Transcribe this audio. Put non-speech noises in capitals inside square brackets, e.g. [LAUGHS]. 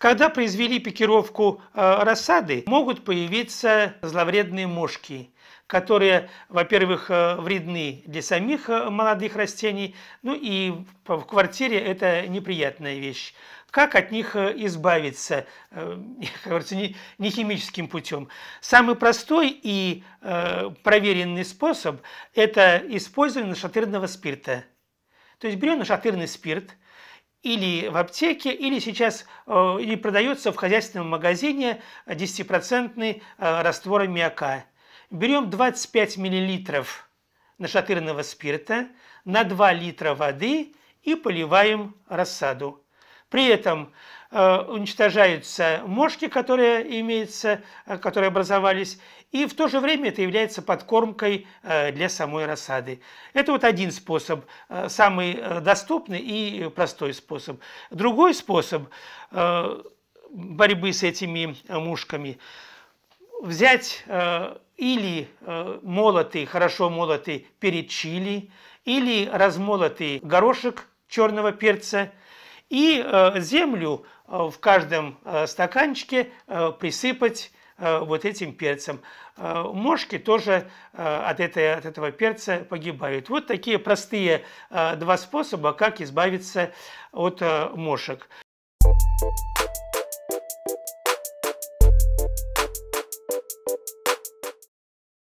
Когда произвели пикировку э, рассады, могут появиться зловредные мошки, которые, во-первых, э, вредны для самих э, молодых растений, ну и в квартире это неприятная вещь. Как от них избавиться, [LAUGHS] как говорится, не, химическим путем? Самый простой и проверенный способ – это использование нашатырного спирта. То есть берем нашатырный спирт или в аптеке, или сейчас э, или продается в хозяйственном магазине 10% э, раствор аммиака. Берем 25 мл нашатырного спирта на 2 литра воды и поливаем рассаду. При этом э, уничтожаются мошки, которые имеются, э, которые образовались, и в то же время это является подкормкой э, для самой рассады. Это вот один способ, самый доступный и простой способ. Другой способ борьбы с этими мушками – взять или молотый, хорошо молотый перец чили, или размолотый горошек черного перца – и э, землю э, в каждом э, стаканчике присыпать вот этим перцем. Мошки тоже от, этой, от этого перца погибают. Вот такие простые два способа, как избавиться от мошек. Thank you